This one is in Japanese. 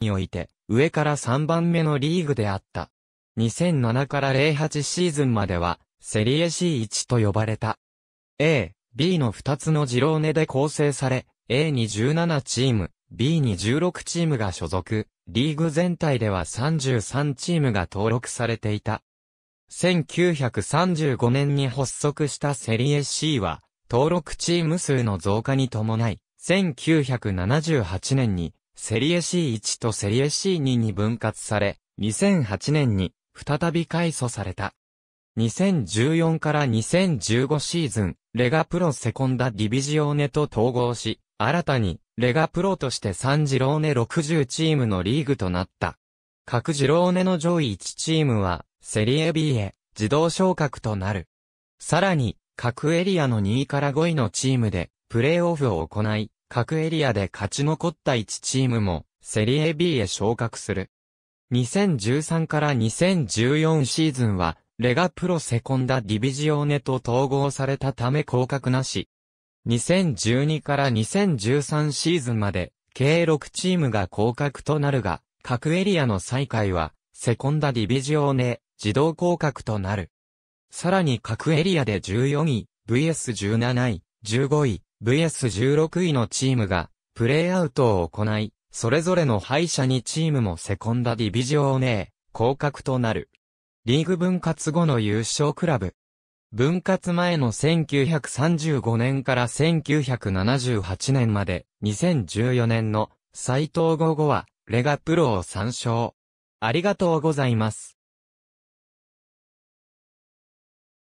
において、上から3番目のリーグであった。2007から08シーズンまでは、セリエ C1 と呼ばれた。A、B の2つのジローネで構成され、A に17チーム、B に16チームが所属、リーグ全体では33チームが登録されていた。1935年に発足したセリエ C は、登録チーム数の増加に伴い、1978年にセリエ C1 とセリエ C2 に分割され、2008年に再び改祖された。2014から2015シーズン、レガプロセコンダディビジオーネと統合し、新たにレガプロとしてンジローネ60チームのリーグとなった。各ジローネの上位1チームは、セリエ B へ自動昇格となる。さらに、各エリアの2位から5位のチームで、プレーオフを行い、各エリアで勝ち残った1チームも、セリエ B へ昇格する。2013から2014シーズンは、レガプロセコンダディビジオネと統合されたため降格なし。2012から2013シーズンまで、計6チームが降格となるが、各エリアの再開は、セコンダディビジオネ、自動降格となる。さらに各エリアで14位、VS17 位、15位、VS16 位のチームが、プレイアウトを行い、それぞれの敗者にチームもセコンダディビジョン A、降格となる。リーグ分割後の優勝クラブ。分割前の1935年から1978年まで、2014年の、斎藤午後は、レガプロを参照。ありがとうございます。